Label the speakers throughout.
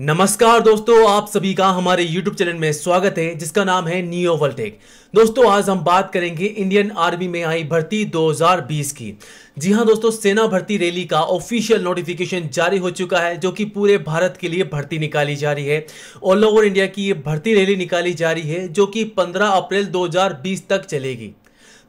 Speaker 1: नमस्कार दोस्तों आप सभी का हमारे YouTube चैनल में स्वागत है जिसका नाम है नियो वर्ल्टेक दोस्तों आज हम बात करेंगे इंडियन आर्मी में आई भर्ती 2020 की जी हाँ दोस्तों सेना भर्ती रैली का ऑफिशियल नोटिफिकेशन जारी हो चुका है जो कि पूरे भारत के लिए भर्ती निकाली जा रही है ऑल ओवर इंडिया की ये भर्ती रैली निकाली जा रही है जो कि 15 अप्रैल 2020 तक चलेगी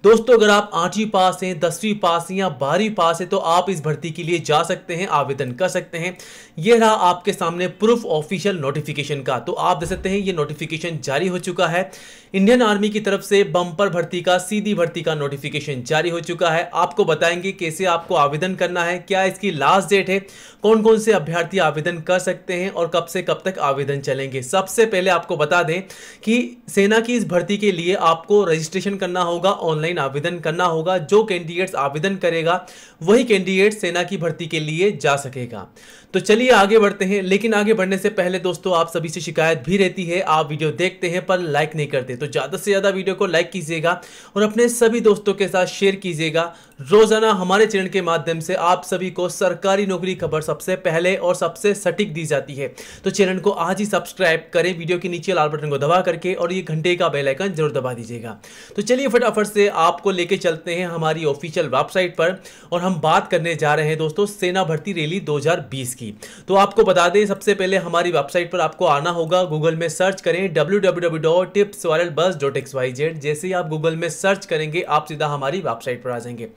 Speaker 1: दोस्तों अगर आप आठवीं पास हैं दसवीं पास हैं या बारहवीं पास हैं तो आप इस भर्ती के लिए जा सकते हैं आवेदन कर सकते हैं यह रहा आपके सामने प्रूफ ऑफिशियल नोटिफिकेशन का तो आप देख सकते हैं ये नोटिफिकेशन जारी हो चुका है इंडियन आर्मी की तरफ से बम्पर भर्ती का सीधी भर्ती का नोटिफिकेशन जारी हो चुका है आपको बताएंगे कैसे आपको आवेदन करना है क्या इसकी लास्ट डेट है कौन कौन से अभ्यर्थी आवेदन कर सकते हैं और कब से कब तक आवेदन चलेंगे सबसे पहले आपको बता दें कि सेना की इस भर्ती के लिए आपको रजिस्ट्रेशन करना होगा ऑनलाइन ऑनलाइन आवेदन करना होगा जो कैंडिडेट्स आवेदन करेगा वही कैंडिडेट सेना की भर्ती के लिए जा सकेगा तो चलिए आगे बढ़ते हैं लेकिन आगे बढ़ने से पहले दोस्तों आप सभी से शिकायत भी रहती है आप वीडियो देखते हैं पर लाइक नहीं करते तो ज़्यादा से ज़्यादा वीडियो को लाइक कीजिएगा और अपने सभी दोस्तों के साथ शेयर कीजिएगा रोज़ाना हमारे चैनल के माध्यम से आप सभी को सरकारी नौकरी खबर सबसे पहले और सबसे सटीक दी जाती है तो चैनल को आज ही सब्सक्राइब करें वीडियो के नीचे लाल बटन को दबा करके और ये घंटे का बेलाइकन जरूर दबा दीजिएगा तो चलिए फटाफट से आपको लेके चलते हैं हमारी ऑफिशियल वेबसाइट पर और हम बात करने जा रहे हैं दोस्तों सेना भर्ती रैली 2020 की तो आपको बता दें सबसे पहले हमारी वेबसाइट पर आपको आना होगा गूगल में सर्च करें डब्ल्यू जैसे ही आप गूगल में सर्च करेंगे आप सीधा हमारी वेबसाइट पर आ जाएंगे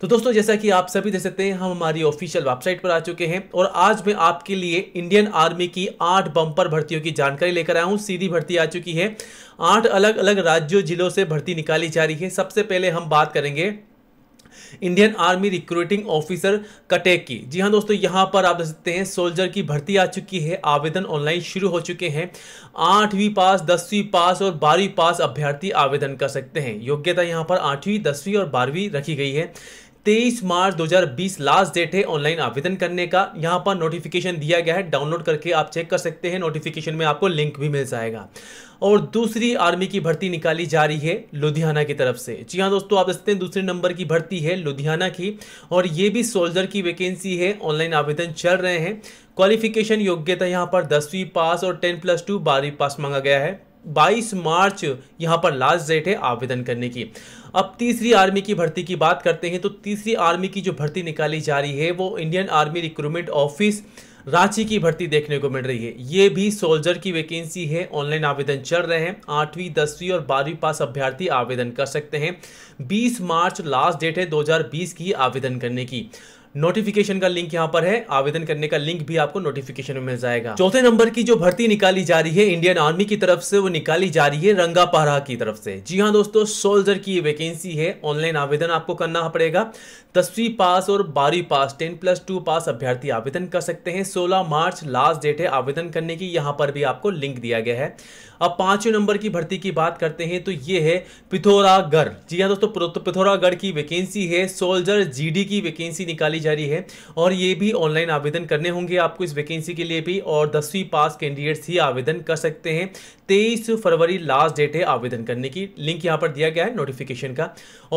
Speaker 1: तो दोस्तों जैसा कि आप सभी देख सकते हैं हम हमारी ऑफिशियल वेबसाइट पर आ चुके हैं और आज मैं आपके लिए इंडियन आर्मी की आठ बम्पर भर्तियों की जानकारी लेकर आया हूं सीधी भर्ती आ चुकी है आठ अलग अलग राज्यों जिलों से भर्ती निकाली जा रही है सबसे पहले हम बात करेंगे Indian army recruiting officer Cuttack की जी हाँ दोस्तों यहां पर आप देख सकते हैं सोल्जर की भर्ती आ चुकी है आवेदन ऑनलाइन शुरू हो चुके हैं आठवीं पास दसवीं पास और बारहवीं पास अभ्यर्थी आवेदन कर सकते हैं योग्यता यहां पर आठवीं दसवीं और बारहवीं रखी गई है 23 मार्च 2020 लास्ट डेट है ऑनलाइन आवेदन करने का यहाँ पर नोटिफिकेशन दिया गया है डाउनलोड करके आप चेक कर सकते हैं नोटिफिकेशन में आपको लिंक भी मिल जाएगा और दूसरी आर्मी की भर्ती निकाली जा रही है लुधियाना की तरफ से जी हाँ दोस्तों आप देखते हैं दूसरे नंबर की भर्ती है लुधियाना की और ये भी सोल्जर की वैकेंसी है ऑनलाइन आवेदन चल रहे हैं क्वालिफिकेशन योग्यता यहाँ पर दसवीं पास और टेन प्लस टू बारहवीं पास मांगा गया है 22 मार्च यहाँ पर लास्ट डेट है आवेदन करने की अब तीसरी आर्मी की भर्ती की बात करते हैं तो तीसरी आर्मी की जो भर्ती निकाली जा रही है वो Indian army recruitment office Ranchi की भर्ती देखने को मिल रही है ये भी सोल्जर की वैकेंसी है ऑनलाइन आवेदन चल रहे हैं आठवीं दसवीं और बारहवीं पास अभ्यर्थी आवेदन कर सकते हैं 20 मार्च लास्ट डेट है 2020 की आवेदन करने की नोटिफिकेशन का लिंक यहाँ पर है आवेदन करने का लिंक भी आपको नोटिफिकेशन में मिल जाएगा चौथे नंबर की जो भर्ती निकाली जा रही है इंडियन आर्मी की तरफ से वो निकाली जा रही है रंगा पारा की तरफ से जी हाँ दोस्तों सोल्जर की वैकेंसी है ऑनलाइन आवेदन आपको करना पड़ेगा दसवीं पास और बारहवीं pass ten plus two pass अभ्यर्थी आवेदन कर सकते हैं सोलह मार्च लास्ट डेट है आवेदन करने की यहाँ पर भी आपको लिंक दिया गया है अब पांचवें नंबर की भर्ती की बात करते हैं तो ये है पिथौरागढ़ जी हाँ दोस्तों पिथौरागढ़ की वैकेंसी है सोल्जर जी की वैकेंसी निकाली जा जारी है और ये भी ऑनलाइन आवेदन करने होंगे आपको इस वैकेंसी के लिए भी और दसवीं पास कैंडिडेट्स ही आवेदन कर सकते हैं तेईस फरवरी लास्ट डेट है आवेदन करने की लिंक यहाँ पर दिया गया है नोटिफिकेशन का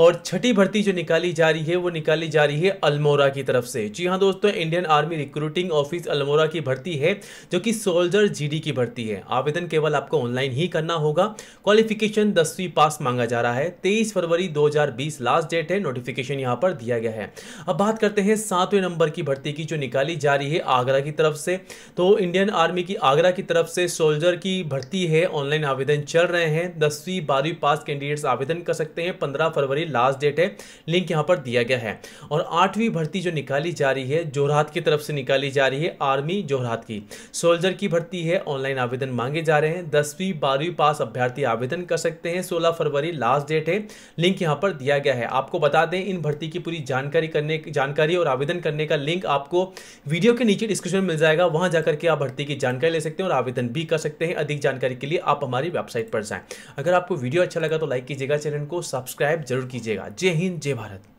Speaker 1: और छठी भर्ती जो निकाली जा रही है वो निकाली जा रही है अल्मोरा की तरफ से जी हाँ दोस्तों Indian army recruiting office Almora की भर्ती है जो कि सोल्जर जीडी की भर्ती है आवेदन केवल आपको ऑनलाइन ही करना होगा क्वालिफिकेशन दसवीं पास मांगा जा रहा है तेईस फरवरी 2020 लास्ट डेट है नोटिफिकेशन यहाँ पर दिया गया है अब बात करते हैं है सातवें नंबर की भर्ती की जो निकाली जा रही है आगरा की तरफ से तो इंडियन आर्मी की आगरा की तरफ से सोल्जर की भर्ती है ऑनलाइन आवेदन चल रहे हैं दसवीं बारहवीं पास कैंडिडेट्स आवेदन कर सकते हैं पंद्रह फरवरी लास्ट डेट है लिंक यहाँ पर दिया गया है और आठवीं भर्ती जो निकाली जा रही है जोरहाट की तरफ से निकाली जा रही है आर्मी जोरहाट की सोल्जर की भर्ती है ऑनलाइन आवेदन मांगे जा रहे हैं दसवीं बारहवीं पास अभ्यर्थी आवेदन कर सकते हैं सोलह फरवरी लास्ट डेट है लिंक यहाँ पर दिया गया है आपको बता दें इन भर्ती की पूरी जानकारी करने जानकारी और आवेदन करने का लिंक आपको वीडियो के नीचे डिस्क्रिप्शन में मिल जाएगा वहां जाकर के आप भर्ती की जानकारी ले सकते हैं और आवेदन भी कर सकते हैं अधिक जानकारी के लिए आप हमारी वेबसाइट पर जाएं अगर आपको वीडियो अच्छा लगा तो लाइक कीजिएगा चैनल को सब्सक्राइब जरूर कीजिएगा जय हिंद जय भारत